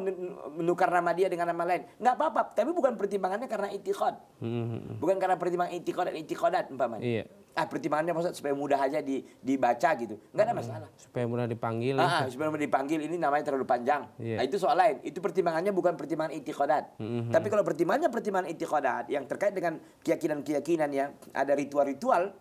menukar nama dia dengan nama lain. Nggak apa-apa, tapi bukan pertimbangannya karena itikad. Hmm. Bukan karena pertimbangan itikad dan itikadat, umpamanya. Iya. Ah, pertimbangannya maksud supaya mudah aja di, dibaca gitu. Nggak ada mm-hmm. masalah. Supaya mudah dipanggil. Ah, ya. supaya mudah dipanggil, ini namanya terlalu panjang. Yeah. Nah, itu soal lain. Itu pertimbangannya bukan pertimbangan itikadat. Hmm. Tapi kalau pertimbangannya pertimbangan itikadat, yang terkait dengan keyakinan-keyakinan yang ada ritual-ritual,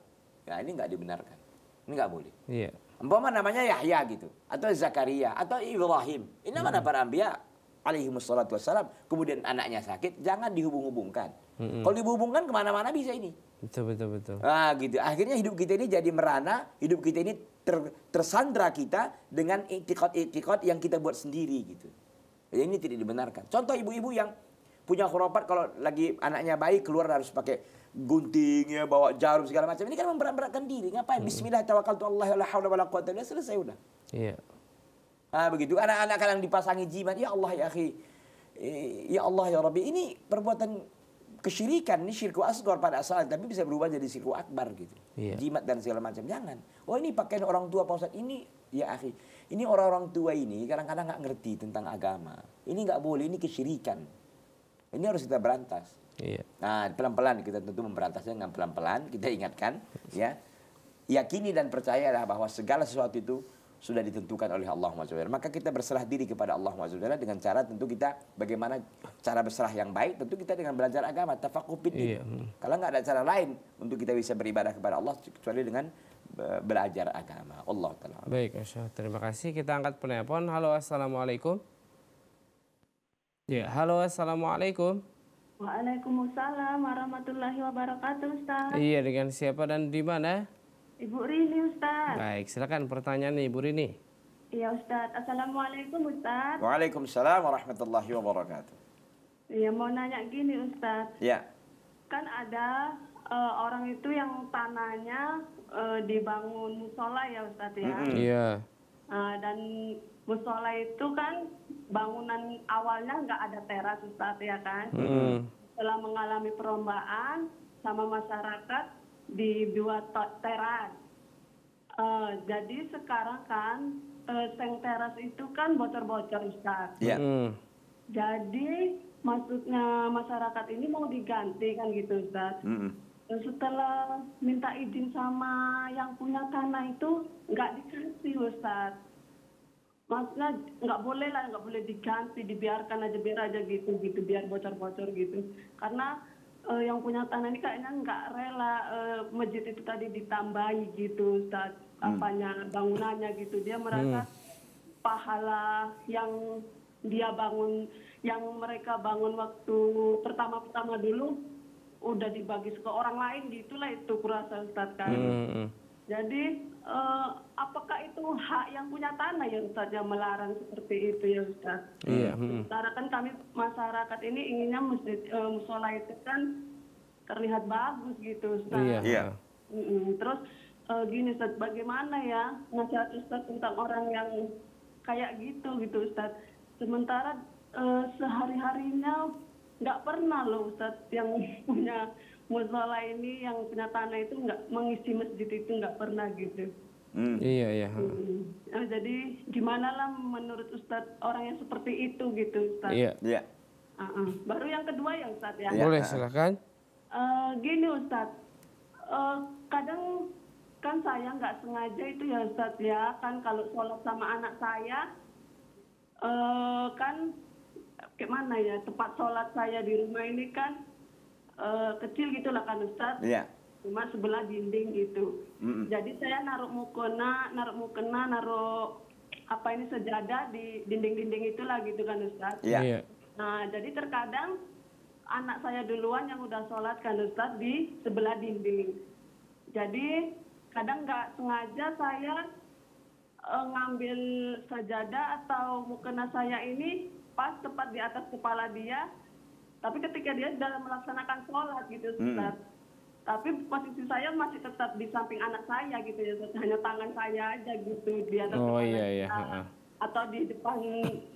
Ya ini nggak dibenarkan. Ini nggak boleh. Iya. Umpama namanya Yahya gitu. Atau Zakaria. Atau Ibrahim. Ini nama hmm. para ambia alaihi wassalatu wassalam. Kemudian anaknya sakit. Jangan dihubung-hubungkan. Hmm. Kalau dihubungkan kemana-mana bisa ini. Betul, betul, betul. Nah gitu. Akhirnya hidup kita ini jadi merana. Hidup kita ini ter, tersandra kita dengan iktikot-iktikot yang kita buat sendiri gitu. Jadi ya, ini tidak dibenarkan. Contoh ibu-ibu yang punya khurafat kalau lagi anaknya baik keluar harus pakai guntingnya, bawa jarum segala macam. Ini kan memberat-beratkan diri. Ngapain? Hmm. Bismillah tawakal tu Allah la haula wala quwata illa selesai udah. Iya. Ah begitu. Anak-anak kadang dipasangi jimat, ya Allah ya akhi. Eh, ya Allah ya Rabbi. Ini perbuatan kesyirikan, ini syirku asgor pada asal, tapi bisa berubah jadi syirku akbar gitu. Iya. Jimat dan segala macam. Jangan. Oh ini pakaian orang tua Pak Ini ya akhi. Ini orang-orang tua ini kadang-kadang nggak ngerti tentang agama. Ini nggak boleh, ini kesyirikan. Ini harus kita berantas. Iya. Nah, pelan-pelan kita tentu memberantasnya dengan pelan-pelan, kita ingatkan ya. Yakini dan percayalah bahwa segala sesuatu itu sudah ditentukan oleh Allah SWT. Maka kita berserah diri kepada Allah SWT dengan cara tentu kita bagaimana cara berserah yang baik. Tentu kita dengan belajar agama, tafakur iya. Kalau nggak ada cara lain untuk kita bisa beribadah kepada Allah kecuali dengan e, belajar agama. Allah Taala. Baik, Asya. Terima kasih. Kita angkat penelpon. Halo, assalamualaikum. Ya, halo, assalamualaikum. Waalaikumsalam warahmatullahi wabarakatuh Ustaz. Iya dengan siapa dan di mana? Ibu Rini Ustaz. Baik silakan pertanyaan Ibu Rini. Iya Ustaz. Assalamualaikum Ustaz. Waalaikumsalam warahmatullahi wabarakatuh. Iya mau nanya gini Ustaz. Iya. Kan ada uh, orang itu yang tanahnya uh, dibangun musola ya Ustaz ya. Mm -hmm. Iya. Uh, dan musola itu kan bangunan awalnya nggak ada teras Ustaz ya kan. Mm. Setelah mengalami perombaan sama masyarakat di dibuat teras. Uh, jadi sekarang kan uh, seng teras itu kan bocor-bocor Ustaz. Yeah. Mm. Jadi maksudnya masyarakat ini mau diganti kan gitu Ustaz. Mm setelah minta izin sama yang punya tanah itu nggak dikasih Ustaz maksudnya nggak boleh lah nggak boleh diganti dibiarkan aja biar aja gitu gitu biar bocor bocor gitu karena uh, yang punya tanah ini kayaknya nggak rela uh, masjid itu tadi ditambahi gitu saat hmm. apanya bangunannya gitu dia merasa hmm. pahala yang dia bangun yang mereka bangun waktu pertama-pertama dulu udah dibagi ke orang lain gitulah itu kurasa Ustaz kan. Hmm. hmm, hmm. Jadi Eh, apakah itu hak yang punya tanah yang saja melarang seperti itu ya Ustaz? Iya. Sementara hmm. kan kami masyarakat ini inginnya masjid uh, eh, musola itu kan terlihat bagus gitu Ustaz. Iya. iya. Hmm. Mm-mm. Terus uh, gini Ustaz, bagaimana ya nasihat Ustaz tentang orang yang kayak gitu gitu Ustaz? Sementara uh, sehari-harinya nggak pernah loh Ustaz yang [laughs] punya musola ini yang punya tanah itu nggak mengisi masjid itu nggak pernah gitu. Hmm. Iya iya. Hmm. Nah, jadi gimana lah menurut Ustadz orang yang seperti itu gitu Ustadz. Iya. Yeah. Iya. Uh ah. -uh. Baru yang kedua yang Ustadz ya. Iya. Boleh silakan. Uh, gini Ustadz, uh, kadang kan saya nggak sengaja itu ya Ustadz ya kan kalau sholat sama anak saya uh, kan gimana ya tempat sholat saya di rumah ini kan Eh, kecil gitulah kan Ustaz. Iya. Cuma sebelah dinding gitu. Mm -mm. Jadi saya naruh mukena, naruh mukena, naruh apa ini sejadah di dinding-dinding itulah gitu kan Ustaz. Iya. iya. Nah jadi terkadang anak saya duluan yang udah sholat kan Ustaz di sebelah dinding. Jadi kadang nggak sengaja saya uh, ngambil sajadah atau mukena saya ini pas tepat di atas kepala dia tapi ketika dia dalam melaksanakan sholat gitu hmm. Ustaz hmm. tapi posisi saya masih tetap di samping anak saya gitu ya Ustaz hanya tangan saya aja gitu di atas oh, iya, iya. Uh, atau di depan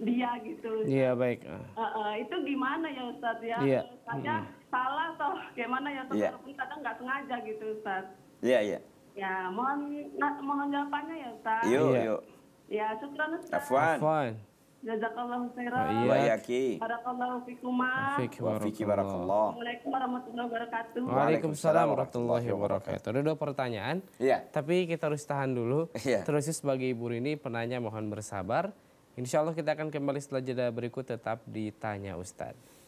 dia gitu iya yeah, baik uh, uh, itu gimana ya Ustaz ya yeah. saya hmm. salah atau gimana ya Ustaz yeah. walaupun kadang nggak sengaja gitu Ustaz iya yeah, iya yeah. ya mohon mohon jawabannya ya Ustaz yuk iya. yeah. yuk ya syukran Ustaz Afwan. Afwan. Jazakallahu khairan. Wa iyaki. Barakallahu fikuma. Wa fiki barakallah. Assalamualaikum warahmatullahi wabarakatuh. Waalaikumsalam warahmatullahi wabarakatuh. Ada dua pertanyaan. Iya. Tapi kita harus tahan dulu. Iya. Terus ya, sebagai ibu ini penanya mohon bersabar. Insya Allah kita akan kembali setelah jeda berikut tetap ditanya Ustadz.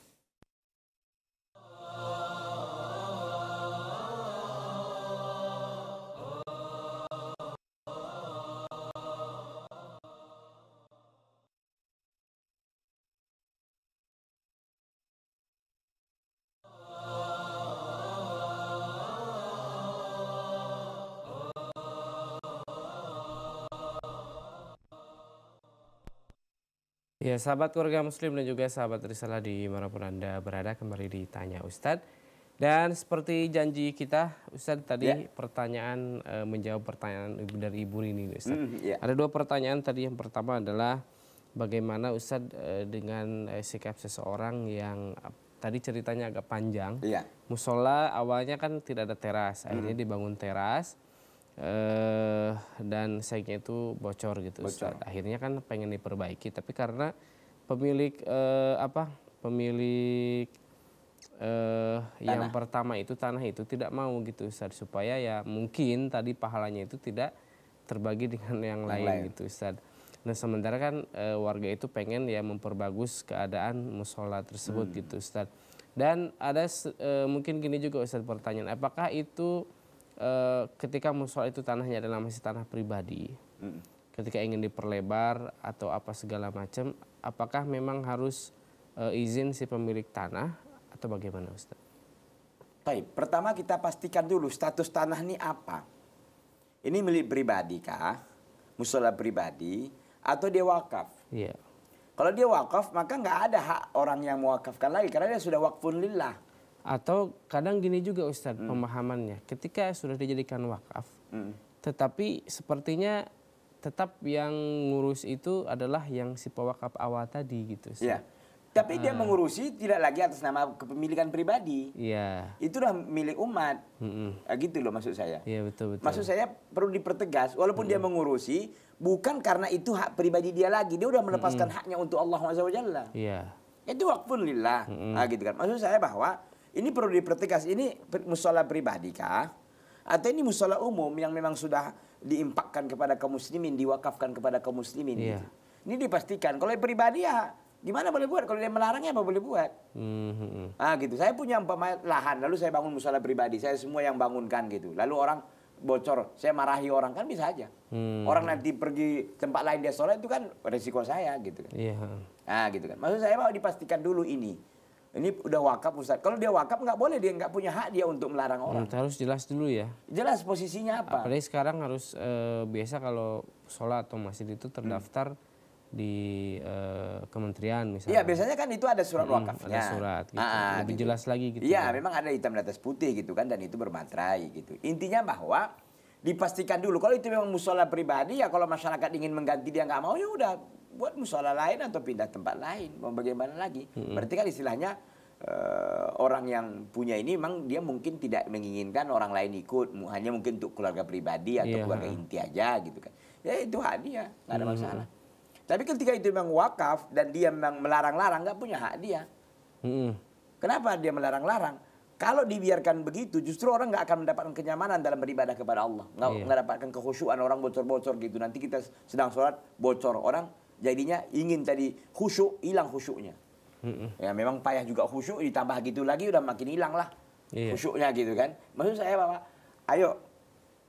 Ya, sahabat keluarga muslim dan juga sahabat risalah di manapun Anda berada kembali ditanya Ustadz. Dan seperti janji kita Ustadz tadi yeah. pertanyaan e, menjawab pertanyaan dari Ibu Rini Ustadz. Mm, yeah. Ada dua pertanyaan tadi yang pertama adalah bagaimana Ustadz e, dengan e, sikap seseorang yang e, tadi ceritanya agak panjang. Yeah. Musola awalnya kan tidak ada teras, akhirnya mm-hmm. dibangun teras uh, dan saingnya itu bocor gitu bocor. Akhirnya kan pengen diperbaiki tapi karena pemilik uh, apa? pemilik uh, yang pertama itu tanah itu tidak mau gitu Ustaz supaya ya mungkin tadi pahalanya itu tidak terbagi dengan yang, yang lain, lain gitu Ustaz. Nah sementara kan e, warga itu pengen ya memperbagus keadaan musola tersebut hmm. gitu Ustaz. Dan ada e, mungkin gini juga Ustaz pertanyaan, apakah itu Eh, ketika musola itu tanahnya adalah masih tanah pribadi, hmm. ketika ingin diperlebar atau apa segala macam, apakah memang harus uh, izin si pemilik tanah atau bagaimana Ustaz? Baik, pertama kita pastikan dulu status tanah ini apa. Ini milik pribadi kah? Musola pribadi atau dia wakaf? Iya. Yeah. Kalau dia wakaf maka nggak ada hak orang yang mewakafkan lagi karena dia sudah wakfun lillah. Atau kadang gini juga Ustadz hmm. pemahamannya. Ketika sudah dijadikan wakaf, hmm. tetapi sepertinya tetap yang ngurus itu adalah yang si pewakaf awal tadi gitu. ya Ya. Tapi dia ah. mengurusi tidak lagi atas nama kepemilikan pribadi. Iya. itu udah milik umat. Hmm. Nah, Gitu loh maksud saya. Iya betul betul. Maksud saya perlu dipertegas walaupun hmm. dia mengurusi bukan karena itu hak pribadi dia lagi. Dia udah melepaskan hmm. haknya untuk Allah SWT. Iya. Itu wakfun lillah. Mm Nah, gitu kan. Maksud saya bahwa ini perlu dipertegas. Ini musola pribadi kah? Atau ini musola umum yang memang sudah diimpakkan kepada kaum muslimin, diwakafkan kepada kaum muslimin. Yeah. Gitu? Ini dipastikan. Kalau pribadi ya gimana boleh buat? Kalau dia melarangnya apa boleh buat? Mm-hmm. Ah gitu. Saya punya umpama lahan, lalu saya bangun musola pribadi. Saya semua yang bangunkan gitu. Lalu orang bocor, saya marahi orang kan bisa aja. Hmm. Orang nanti pergi tempat lain dia sholat itu kan resiko saya gitu kan. Yeah. Iya. Nah gitu kan. Maksud saya mau dipastikan dulu ini. Ini udah wakaf Ustaz. Kalau dia wakaf nggak boleh dia nggak punya hak dia untuk melarang hmm, orang. Hmm, harus jelas dulu ya. Jelas posisinya apa. Apalagi sekarang harus e, biasa kalau sholat atau masjid itu terdaftar hmm di e, kementerian misalnya. Iya, biasanya kan itu ada surat hmm, wakafnya. Ada surat gitu. Aa, ah, ah, Lebih gitu. jelas lagi gitu. Iya, kan. memang ada hitam di atas putih gitu kan dan itu bermaterai gitu. Intinya bahwa dipastikan dulu kalau itu memang musola pribadi ya kalau masyarakat ingin mengganti dia nggak mau ya udah buat musola lain atau pindah tempat lain mau bagaimana lagi hmm. berarti kan istilahnya uh, orang yang punya ini memang dia mungkin tidak menginginkan orang lain ikut hanya mungkin untuk keluarga pribadi atau yeah. keluarga inti aja gitu kan ya itu hak dia nggak ada hmm. masalah tapi ketika itu memang wakaf dan dia memang melarang-larang nggak punya hak dia hmm. kenapa dia melarang-larang kalau dibiarkan begitu, justru orang nggak akan mendapatkan kenyamanan dalam beribadah kepada Allah. Nggak yeah. mendapatkan kekhusyuan orang bocor-bocor gitu. Nanti kita sedang sholat bocor orang jadinya ingin tadi khusyuk hilang khusyuknya ya memang payah juga khusyuk ditambah gitu lagi udah makin hilang lah yeah. khusyuknya gitu kan maksud saya bapak ayo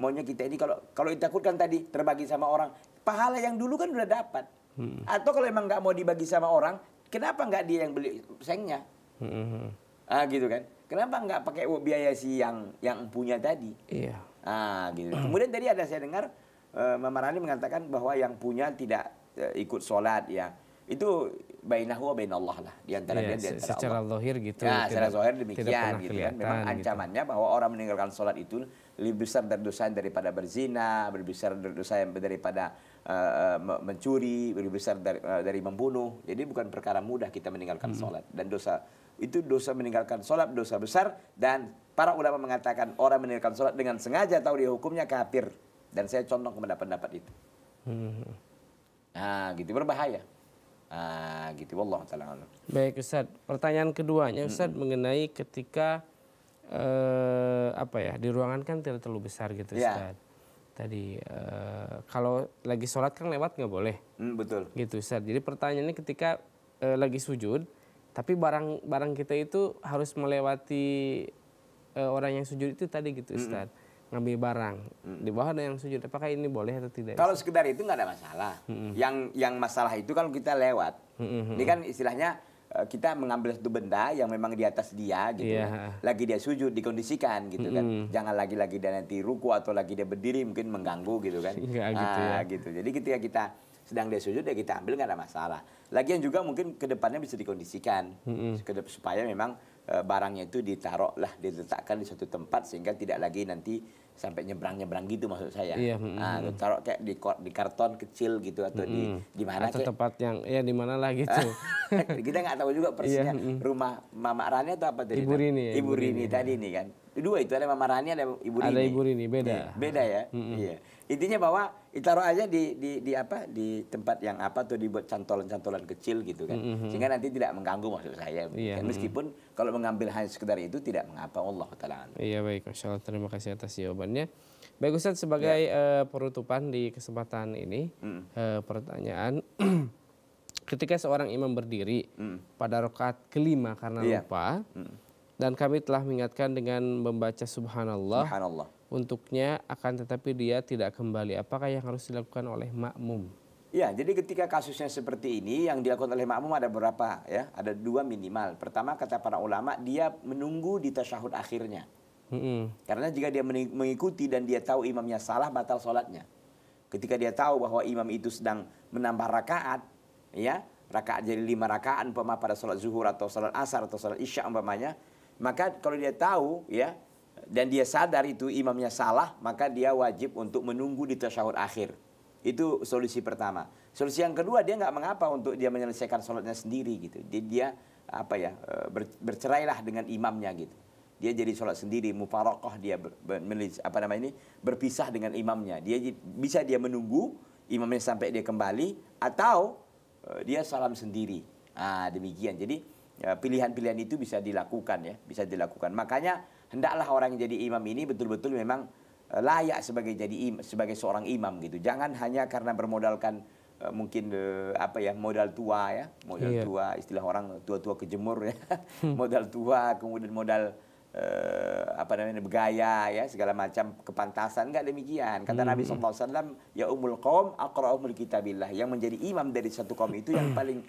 maunya kita ini kalau kalau ditakutkan tadi terbagi sama orang pahala yang dulu kan udah dapat hmm. atau kalau emang nggak mau dibagi sama orang kenapa nggak dia yang beli sengnya hmm. ah gitu kan kenapa nggak pakai biaya si yang yang punya tadi iya ah gitu kemudian tadi ada saya dengar uh, Mama Rani mengatakan bahwa yang punya tidak Eh, ikut sholat ya itu bainahu baiklah Allah lah di antara yeah, dia di antara secara Allah. zahir gitu. Nah, secara zahir demikian gitu kan. Memang gitu. ancamannya bahwa orang meninggalkan sholat itu lebih besar berdosa daripada berzina, lebih besar berdosa daripada uh, mencuri, lebih besar dari, uh, dari membunuh. Jadi bukan perkara mudah kita meninggalkan hmm. sholat dan dosa itu dosa meninggalkan sholat dosa besar dan para ulama mengatakan orang meninggalkan sholat dengan sengaja tahu dia hukumnya kafir dan saya condong kepada pendapat itu. Hmm. hmm. Nah, gitu berbahaya. Nah, gitu Allah taala Baik Ustaz, pertanyaan keduanya Ustaz mm mengenai ketika eh, apa ya, di ruangan kan tidak terlalu besar gitu ya. Ustaz. Yeah. Tadi eh, kalau lagi sholat kan lewat nggak boleh. Mm, betul. Gitu Ustaz. Jadi pertanyaannya ketika eh, lagi sujud tapi barang barang kita itu harus melewati eh, orang yang sujud itu tadi gitu Ustaz. Mm ngambil barang hmm. di bawah ada yang sujud apakah ini boleh atau tidak kalau sekedar itu nggak ada masalah hmm. yang yang masalah itu kalau kita lewat hmm. hmm, hmm. ini kan istilahnya eh, kita mengambil satu benda yang memang di atas dia gitu yeah. Ya. lagi dia sujud dikondisikan gitu kan jangan lagi-lagi dia nanti ruku atau lagi dia berdiri mungkin mengganggu gitu kan iya, gitu, ah, ya. gitu jadi ketika kita sedang dia sujud ya kita ambil nggak ada masalah lagian juga mungkin kedepannya bisa dikondisikan -hmm. supaya memang Eh, barangnya itu ditaruh lah diletakkan di suatu tempat sehingga tidak lagi nanti sampai nyebrang-nyebrang gitu maksud saya. Iya, nah, mm. taruh kayak di, di karton kecil gitu atau mm, di di hmm, mana atau kayak, tempat yang ya di mana lah gitu. [laughs] kita nggak tahu juga iya, persisnya iya, rumah Mama Rani atau apa tadi? Ibu Rini. Ya, Ibu Rini, tadi ini nih kan. Dua itu ada Mama Rani ada Ibu Rini. Ada Ibu Rini beda. Iya, beda ya. Mm -mm. Iya intinya bahwa ditaruh aja di, di di apa di tempat yang apa tuh dibuat cantolan-cantolan kecil gitu kan mm -hmm. sehingga nanti tidak mengganggu maksud saya yeah. kan? Mm-hmm. meskipun mm -hmm. kalau mengambil hanya sekedar itu tidak mengapa Allah taala iya baik Masya Allah terima kasih atas jawabannya baik Ustaz sebagai ya. uh, perutupan di kesempatan ini mm. uh, pertanyaan [clears throat] ketika seorang imam berdiri mm. pada rokat kelima karena yeah. lupa mm. dan kami telah mengingatkan dengan membaca subhanallah, subhanallah untuknya akan tetapi dia tidak kembali. Apakah yang harus dilakukan oleh makmum? Ya, jadi ketika kasusnya seperti ini yang dilakukan oleh makmum ada berapa ya? Ada dua minimal. Pertama kata para ulama dia menunggu di tasyahud akhirnya. hmm Karena jika dia mengikuti dan dia tahu imamnya salah batal sholatnya. Ketika dia tahu bahwa imam itu sedang menambah rakaat, ya rakaat jadi lima rakaat umpama pada sholat zuhur atau sholat asar atau sholat isya umpamanya, maka kalau dia tahu ya dan dia sadar itu imamnya salah, maka dia wajib untuk menunggu di tasyahud akhir. Itu solusi pertama. Solusi yang kedua dia nggak mengapa untuk dia menyelesaikan sholatnya sendiri gitu. Dia, dia apa ya e, bercerailah dengan imamnya gitu. Dia jadi sholat sendiri, mufarokoh dia menulis apa namanya ini berpisah dengan imamnya. Dia bisa dia menunggu imamnya sampai dia kembali atau e, dia salam sendiri. Ah demikian. Jadi e, pilihan-pilihan itu bisa dilakukan ya, bisa dilakukan. Makanya hendaklah orang yang jadi imam ini betul-betul memang eh, layak sebagai jadi im, sebagai seorang imam gitu. Jangan hanya karena bermodalkan eh, mungkin eh, apa ya modal tua ya, modal iya. tua istilah orang tua-tua kejemur ya. [laughs] [laughs] modal tua kemudian modal eh, apa namanya bergaya ya segala macam kepantasan nggak demikian. Kata hmm. Nabi SAW ya umul kaum aqra'umul kitabillah yang menjadi imam dari satu kaum itu yang [clears throat] paling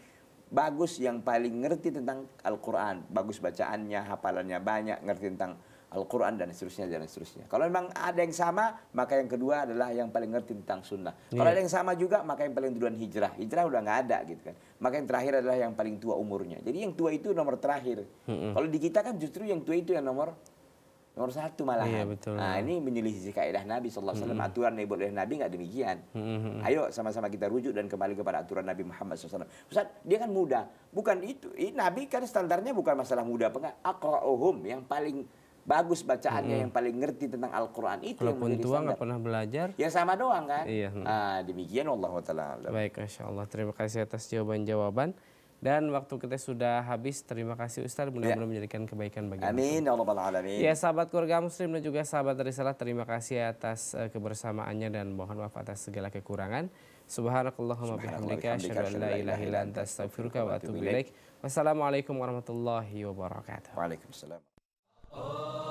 bagus yang paling ngerti tentang Al-Qur'an, bagus bacaannya, hafalannya banyak, ngerti tentang Al-Quran dan seterusnya dan seterusnya. Kalau memang ada yang sama, maka yang kedua adalah yang paling ngerti tentang sunnah. Yeah. Kalau iya. ada yang sama juga, maka yang paling duluan hijrah. Hijrah udah nggak ada gitu kan. Maka yang terakhir adalah yang paling tua umurnya. Jadi yang tua itu nomor terakhir. Mm-hmm. Kalau di kita kan justru yang tua itu yang nomor nomor satu malah. yeah, betul. Nah, ini menyelisih kaidah Nabi SAW. Mm-hmm. Aturan yang dibuat oleh Nabi nggak demikian. Mm-hmm. Ayo sama-sama kita rujuk dan kembali kepada aturan Nabi Muhammad SAW. Ustaz, dia kan muda. Bukan itu. Nabi kan standarnya bukan masalah muda. Apa Akra'uhum yang paling bagus bacaannya hmm. yang paling ngerti tentang Al-Qur'an itu Walaupun yang tua nggak pernah belajar. Ya sama doang kan? Iya. Nah, demikian Allah taala. Baik, Masya Allah. Terima kasih atas jawaban-jawaban. Dan waktu kita sudah habis, terima kasih Ustaz mudah-mudahan ya. menjadikan kebaikan bagi Amin, ya Alamin. Ya sahabat keluarga muslim dan juga sahabat risalah, terima kasih atas eh, kebersamaannya dan mohon maaf atas segala kekurangan. Subhanakallahumma bihamdika, asyhadu an la ilaha wa atubu ilaik. Wassalamualaikum warahmatullahi wabarakatuh. Waalaikumsalam. Oh.